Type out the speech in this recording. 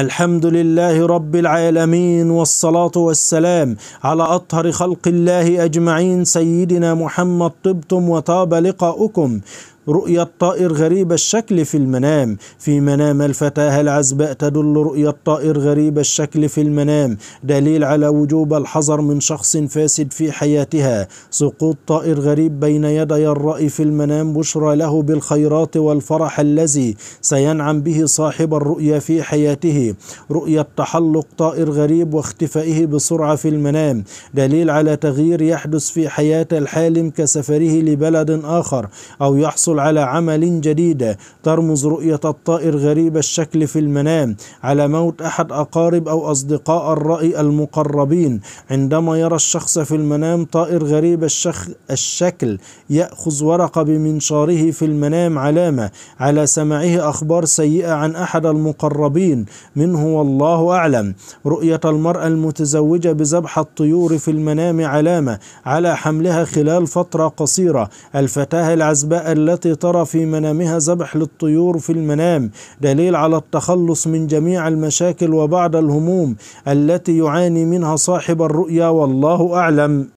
الحمد لله رب العالمين والصلاة والسلام على أطهر خلق الله أجمعين سيدنا محمد طبتم وطاب لقاؤكم رؤية طائر غريب الشكل في المنام في منام الفتاة العزباء تدل رؤية طائر غريب الشكل في المنام دليل على وجوب الحذر من شخص فاسد في حياتها سقوط طائر غريب بين يدي الرأي في المنام بشرى له بالخيرات والفرح الذي سينعم به صاحب الرؤيا في حياته رؤية تحلق طائر غريب واختفائه بسرعة في المنام دليل على تغيير يحدث في حياة الحالم كسفره لبلد آخر أو يحصل تحصل على عمل جديد ترمز رؤية الطائر غريب الشكل في المنام على موت أحد أقارب أو أصدقاء الرأي المقربين عندما يرى الشخص في المنام طائر غريب الشخ الشكل يأخذ ورقة بمنشاره في المنام علامة على سماعه أخبار سيئة عن أحد المقربين منه والله أعلم رؤية المرأة المتزوجة بذبح الطيور في المنام علامة على حملها خلال فترة قصيرة الفتاة العزباء التي التي ترى في منامها ذبح للطيور في المنام دليل على التخلص من جميع المشاكل وبعض الهموم التي يعاني منها صاحب الرؤيا والله أعلم